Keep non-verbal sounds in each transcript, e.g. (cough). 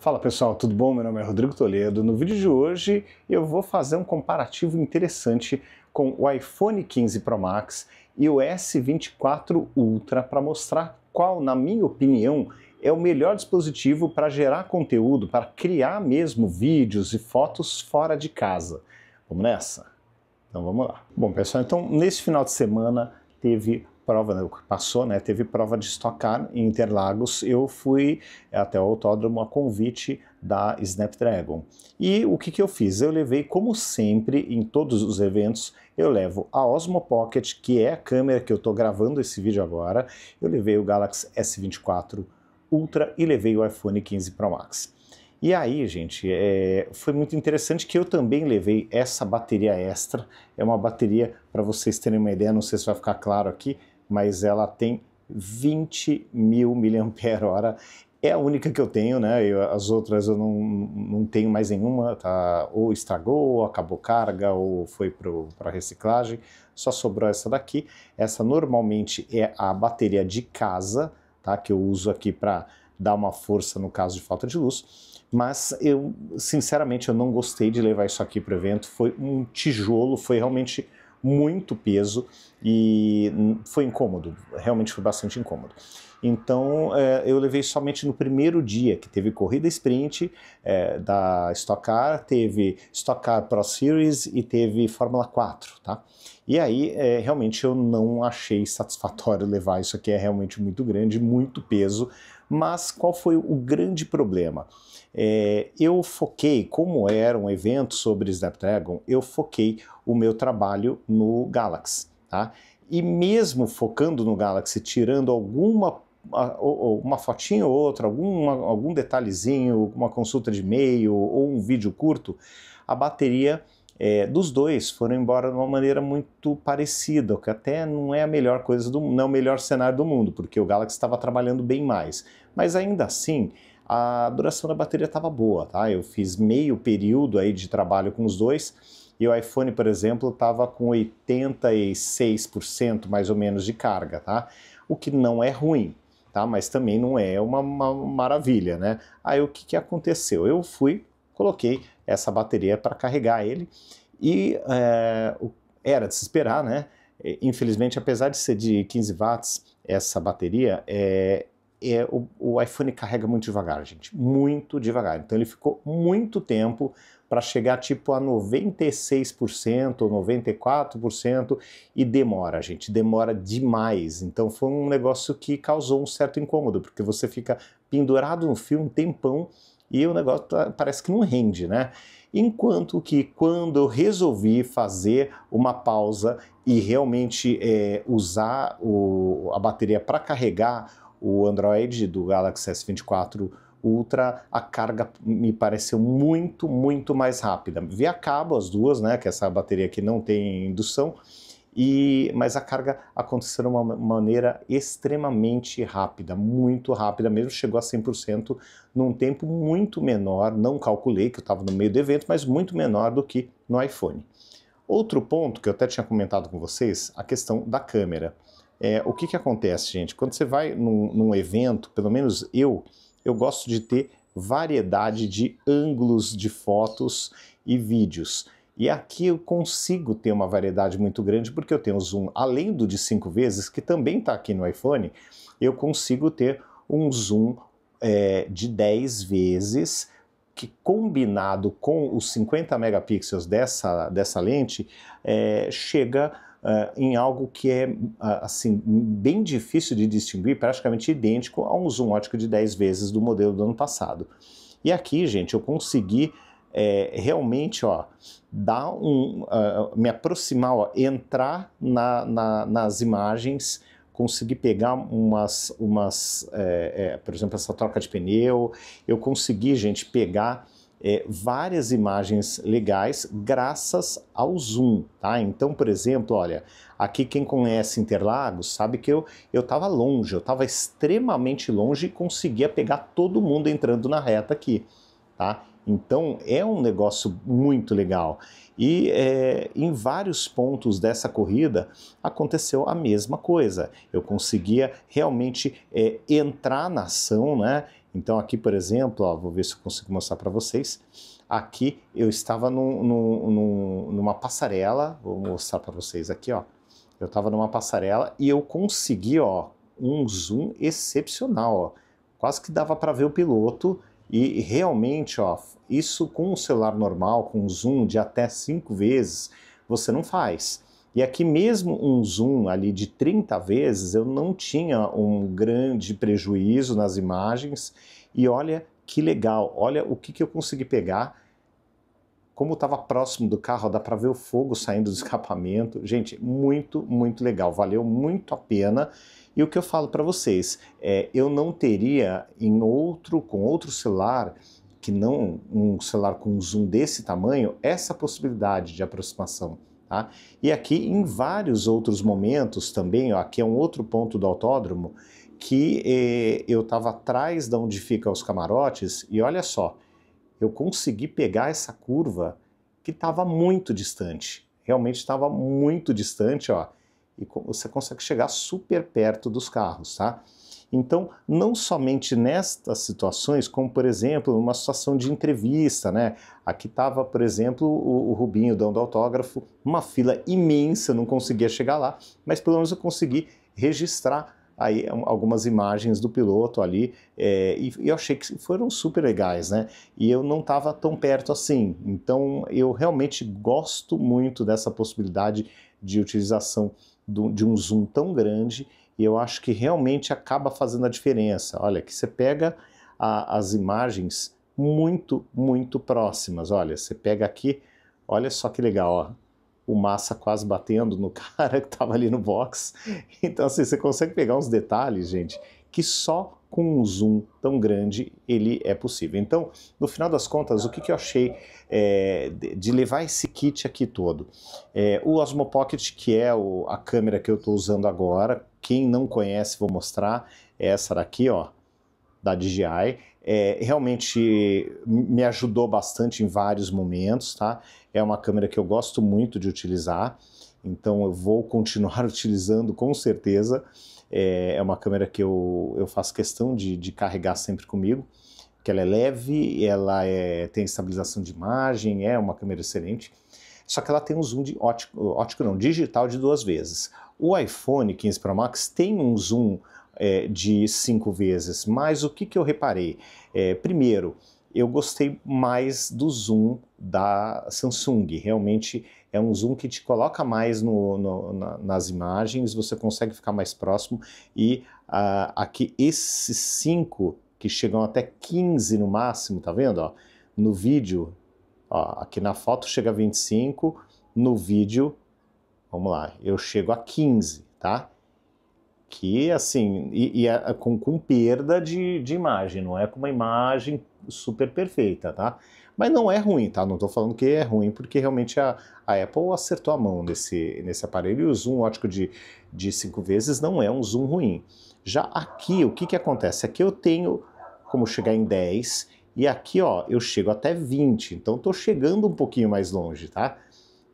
Fala pessoal, tudo bom? Meu nome é Rodrigo Toledo. No vídeo de hoje eu vou fazer um comparativo interessante com o iPhone 15 Pro Max e o S24 Ultra para mostrar qual, na minha opinião, é o melhor dispositivo para gerar conteúdo, para criar mesmo vídeos e fotos fora de casa. Vamos nessa? Então vamos lá. Bom pessoal, então nesse final de semana teve prova, né, passou, né, teve prova de estocar em Interlagos, eu fui até o autódromo a convite da Snapdragon. E o que, que eu fiz? Eu levei, como sempre, em todos os eventos, eu levo a Osmo Pocket, que é a câmera que eu estou gravando esse vídeo agora, eu levei o Galaxy S24 Ultra e levei o iPhone 15 Pro Max. E aí, gente, é, foi muito interessante que eu também levei essa bateria extra. É uma bateria, para vocês terem uma ideia, não sei se vai ficar claro aqui, mas ela tem 20 mil miliampere-hora. É a única que eu tenho, né? Eu, as outras eu não, não tenho mais nenhuma, tá? Ou estragou, ou acabou carga, ou foi para reciclagem. Só sobrou essa daqui. Essa normalmente é a bateria de casa, tá? Que eu uso aqui para dar uma força no caso de falta de luz. Mas eu, sinceramente, eu não gostei de levar isso aqui para o evento. Foi um tijolo, foi realmente muito peso e foi incômodo, realmente foi bastante incômodo. Então é, eu levei somente no primeiro dia que teve corrida sprint é, da Stock Car, teve Stock Car Pro Series e teve Fórmula 4, tá? E aí, é, realmente, eu não achei satisfatório (laughs) levar isso aqui, é realmente muito grande, muito peso. Mas qual foi o grande problema? É, eu foquei, como era um evento sobre Snapdragon, eu foquei o meu trabalho no Galaxy, tá? E mesmo focando no Galaxy, tirando alguma uma fotinha ou outra, alguma, algum detalhezinho, uma consulta de e-mail ou um vídeo curto, a bateria é, dos dois foram embora de uma maneira muito parecida, o que até não é a melhor coisa do não é o melhor cenário do mundo, porque o Galaxy estava trabalhando bem mais. Mas ainda assim, a duração da bateria estava boa, tá? Eu fiz meio período aí de trabalho com os dois e o iPhone, por exemplo, estava com 86% mais ou menos de carga, tá? O que não é ruim, tá? Mas também não é uma, uma maravilha, né? Aí o que, que aconteceu? Eu fui coloquei essa bateria para carregar ele e é, era de se esperar, né? Infelizmente, apesar de ser de 15 watts, essa bateria, é, é o, o, iPhone carrega muito devagar, gente. Muito devagar. Então, ele ficou muito tempo para chegar tipo a 96% ou 94% e demora, gente. Demora demais. Então, foi um negócio que causou um certo incômodo, porque você fica pendurado no fio um tempão e o negócio tá, parece que não rende, né? Enquanto que quando eu resolvi fazer uma pausa e realmente é, usar o, a bateria para carregar o Android do Galaxy S24 Ultra, a carga me pareceu muito, muito mais rápida. a cabo as duas, né? Que essa bateria aqui não tem indução e, mas a carga aconteceu de uma maneira extremamente rápida, muito rápida mesmo, chegou a 100% num tempo muito menor, não calculei que eu estava no meio do evento, mas muito menor do que no iPhone. Outro ponto que eu até tinha comentado com vocês, a questão da câmera. É, o que, que acontece, gente? Quando você vai num, num evento, pelo menos eu, eu gosto de ter variedade de ângulos de fotos e vídeos. E aqui eu consigo ter uma variedade muito grande, porque eu tenho o zoom, além do de cinco vezes, que também está aqui no iPhone, eu consigo ter um zoom é, de 10 vezes, que combinado com os 50 megapixels dessa, dessa lente, é, chega é, em algo que é assim bem difícil de distinguir, praticamente idêntico a um zoom ótico de 10 vezes do modelo do ano passado. E aqui, gente, eu consegui é, realmente ó, dar um, uh, me aproximar, ó, entrar na, na, nas imagens, conseguir pegar umas, umas é, é, por exemplo, essa troca de pneu, eu consegui, gente, pegar é, várias imagens legais graças ao Zoom, tá? Então, por exemplo, olha, aqui quem conhece Interlagos sabe que eu estava longe, eu estava extremamente longe e conseguia pegar todo mundo entrando na reta aqui, tá? Então é um negócio muito legal. E é, em vários pontos dessa corrida aconteceu a mesma coisa. Eu conseguia realmente é, entrar na ação, né? Então aqui, por exemplo, ó, vou ver se eu consigo mostrar para vocês. Aqui eu estava num, num, num, numa passarela, vou mostrar para vocês aqui, ó. Eu estava numa passarela e eu consegui, ó, um zoom excepcional, ó. Quase que dava para ver o piloto e realmente, ó, isso com um celular normal, com um zoom de até 5 vezes, você não faz. E aqui mesmo um zoom ali de 30 vezes, eu não tinha um grande prejuízo nas imagens. E olha que legal, olha o que, que eu consegui pegar. Como estava próximo do carro, dá para ver o fogo saindo do (laughs) escapamento. Gente, muito, muito legal. Valeu muito a pena. E o que eu falo para vocês é, eu não teria em outro com outro celular que não um celular com zoom desse tamanho essa possibilidade de aproximação. Tá? E aqui em vários outros momentos também, ó, aqui é um outro ponto do autódromo que eh, eu estava atrás de onde fica os camarotes e olha só, eu consegui pegar essa curva que estava muito distante, realmente estava muito distante, ó e você consegue chegar super perto dos carros, tá? Então, não somente nestas situações, como por exemplo, uma situação de entrevista, né? Aqui estava, por exemplo, o, o, Rubinho dando autógrafo, uma fila imensa, não conseguia chegar lá, mas pelo menos eu consegui registrar aí algumas imagens do piloto ali é, e, e, eu achei que foram super legais, né? E eu não estava tão perto assim, então eu realmente gosto muito dessa possibilidade de utilização de um zoom tão grande e eu acho que realmente acaba fazendo a diferença. Olha, que você pega a, as imagens muito, muito próximas. Olha, você pega aqui, olha só que legal, ó, o Massa quase batendo no (laughs) cara que estava ali no box. Então, assim, você consegue pegar uns detalhes, gente, que só com um zoom tão grande ele é possível. Então, no final das contas, o que, que eu achei é, de levar esse kit aqui todo? É, o Osmo Pocket, que é o, a câmera que eu estou usando agora, quem não conhece, vou mostrar, é essa daqui, ó, da DJI, é, realmente me ajudou bastante em vários momentos, tá? É uma câmera que eu gosto muito de utilizar, então eu vou continuar (laughs) utilizando com certeza, é, é uma câmera que eu, eu faço questão de, de carregar sempre comigo que ela é leve, ela é, tem estabilização de imagem, é uma câmera excelente. Só que ela tem um zoom de ótico, ótico não, digital de duas vezes. O iPhone 15 Pro Max tem um zoom é, de cinco vezes, mas o que, que eu reparei? É, primeiro, eu gostei mais do zoom da Samsung. Realmente é um zoom que te coloca mais no, no, na, nas imagens, você consegue ficar mais próximo. E uh, aqui, esses cinco que chegam até 15 no máximo, tá vendo? Ó, no vídeo, ó, aqui na foto chega a 25, no vídeo, vamos lá, eu chego a 15, tá? que assim, e, e é com, com, perda de, de imagem, não é com uma imagem super perfeita, tá? Mas não é ruim, tá? Não estou falando que é ruim, porque realmente a, a Apple acertou a mão nesse, nesse aparelho e o zoom ótico de, de cinco vezes não é um zoom ruim. Já aqui, o que, que acontece? Aqui eu tenho como chegar em 10 e aqui, ó, eu chego até 20, então estou chegando um pouquinho mais longe, tá?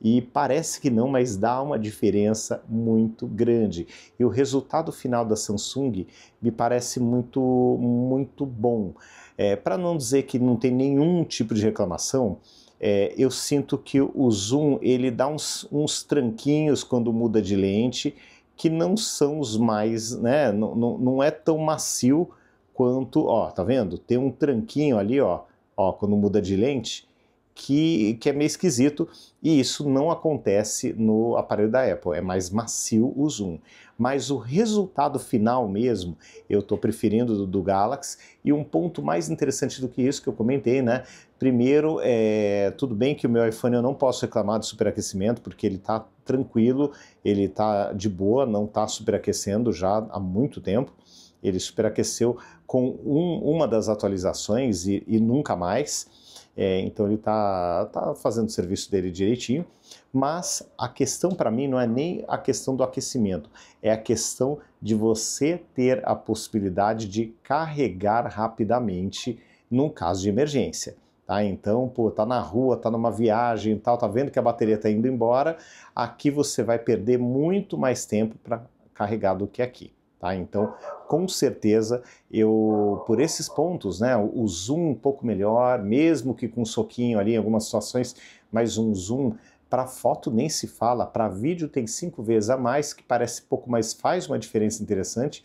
E parece que não, mas dá uma diferença muito grande. E o resultado final da Samsung me parece muito, muito bom. É, Para não dizer que não tem nenhum tipo de reclamação, é, eu sinto que o zoom ele dá uns, uns tranquinhos quando muda de lente que não são os mais, né? Não, não, não é tão macio quanto, ó, tá vendo? Tem um tranquinho ali, ó, ó, quando muda de lente que, que é meio esquisito e isso não acontece no aparelho da Apple, é mais macio o zoom. Mas o resultado final mesmo, eu estou preferindo do, do Galaxy e um ponto mais interessante do que isso que eu comentei, né? Primeiro, é, tudo bem que o meu iPhone eu não posso reclamar de superaquecimento porque ele está tranquilo, ele está de boa, não está superaquecendo já há muito tempo ele superaqueceu com um, uma das atualizações e, e, nunca mais. É, então ele está tá fazendo o serviço dele direitinho. Mas a questão para mim não é nem a questão do aquecimento, é a questão de você ter a possibilidade de carregar rapidamente num caso de emergência. Tá? Então, pô, tá na rua, tá numa viagem e tal, tá vendo que a bateria tá indo embora, aqui você vai perder muito mais tempo para carregar do que aqui. Tá? Então, com certeza, eu por esses pontos, né, o zoom um pouco melhor, mesmo que com um soquinho ali em algumas situações, mas um zoom para foto nem se fala, para vídeo tem cinco vezes a mais, que parece pouco, mas faz uma diferença interessante.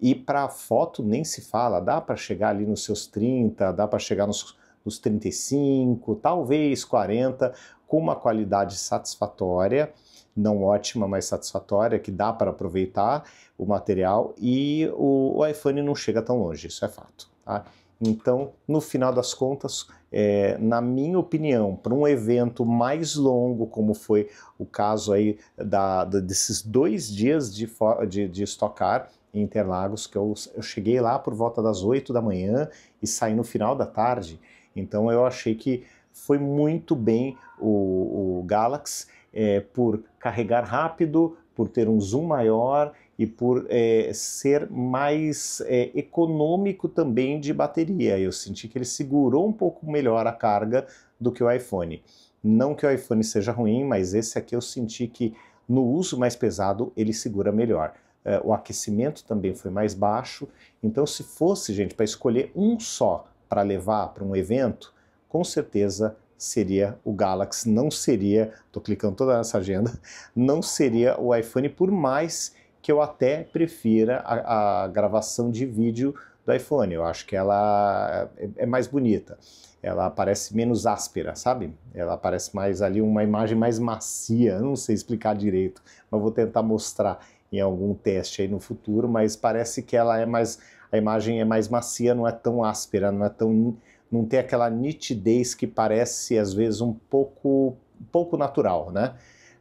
E para foto nem se fala, dá para chegar ali nos seus 30, dá para chegar nos, nos 35, talvez 40, com uma qualidade satisfatória não ótima, mas satisfatória, que dá para aproveitar o material e o, o iPhone não chega tão longe, isso é fato. Tá? Então, no final das contas, é, na minha opinião, para um evento mais longo, como foi o caso aí da, da desses dois dias de, de, de estocar em Interlagos, que eu, eu cheguei lá por volta das 8 da manhã e saí no final da tarde. Então, eu achei que foi muito bem o, o Galaxy é, por carregar rápido, por ter um zoom maior e por é, ser mais é, econômico também de bateria. Eu senti que ele segurou um pouco melhor a carga do que o iPhone. Não que o iPhone seja ruim, mas esse aqui eu senti que no uso mais pesado ele segura melhor. É, o aquecimento também foi mais baixo. Então, se fosse, gente, para escolher um só para levar para um evento, com certeza seria o Galaxy, não seria, estou clicando toda essa agenda, não seria o iPhone, por mais que eu até prefira a, a gravação de vídeo do iPhone. Eu acho que ela é, é, é mais bonita, ela parece menos áspera, sabe? Ela parece mais ali uma imagem mais macia, eu não sei explicar direito, mas vou tentar mostrar em algum teste aí no futuro, mas parece que ela é mais a imagem é mais macia, não é tão áspera, não é tão não ter aquela nitidez que parece às vezes um pouco, um pouco natural, né?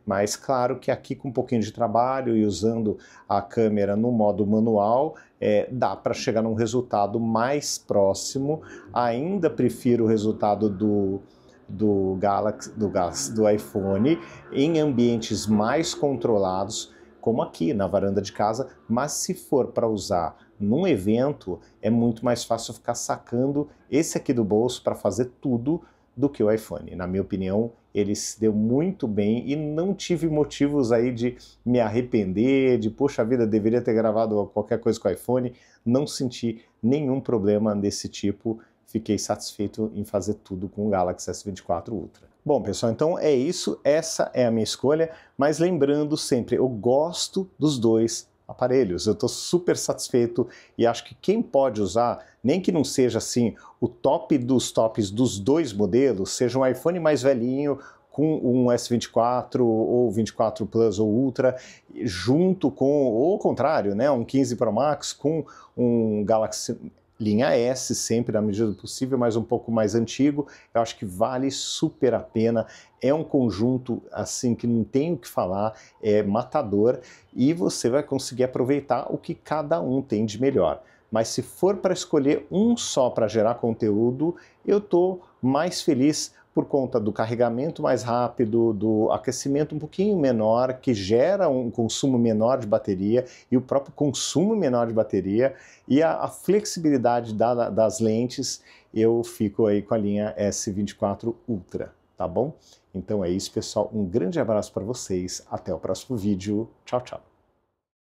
Mas claro que aqui com um pouquinho de trabalho e usando a câmera no modo manual, é, dá para chegar num resultado mais próximo. Ainda prefiro o resultado do, do Galaxy, do, do iPhone em ambientes mais controlados, como aqui na varanda de casa, mas se for para usar num evento é muito mais fácil ficar sacando esse aqui do bolso para fazer tudo do que o iPhone. Na minha opinião, ele se deu muito bem e não tive motivos aí de me arrepender, de poxa vida, deveria ter gravado qualquer coisa com o iPhone. Não senti nenhum problema desse tipo. Fiquei satisfeito em fazer tudo com o Galaxy S24 Ultra. Bom, pessoal, então é isso. Essa é a minha escolha. Mas lembrando sempre, eu gosto dos dois aparelhos. Eu estou super satisfeito e acho que quem pode usar, nem que não seja assim o top dos tops dos dois modelos, seja um iPhone mais velhinho com um S24 ou 24 Plus ou Ultra, junto com, ou ao contrário, né, um 15 Pro Max com um Galaxy linha S, sempre na medida do possível, mas um pouco mais antigo. Eu acho que vale super a pena. É um conjunto assim que não tem o que falar, é matador e você vai conseguir aproveitar o que cada um tem de melhor. Mas se for para escolher um só para gerar conteúdo, eu tô mais feliz por conta do carregamento mais rápido, do aquecimento um pouquinho menor, que gera um consumo menor de bateria e o próprio consumo menor de bateria e a, a flexibilidade da, das lentes, eu fico aí com a linha S24 Ultra, tá bom? Então é isso, pessoal. Um grande abraço para vocês. Até o próximo vídeo. Tchau, tchau.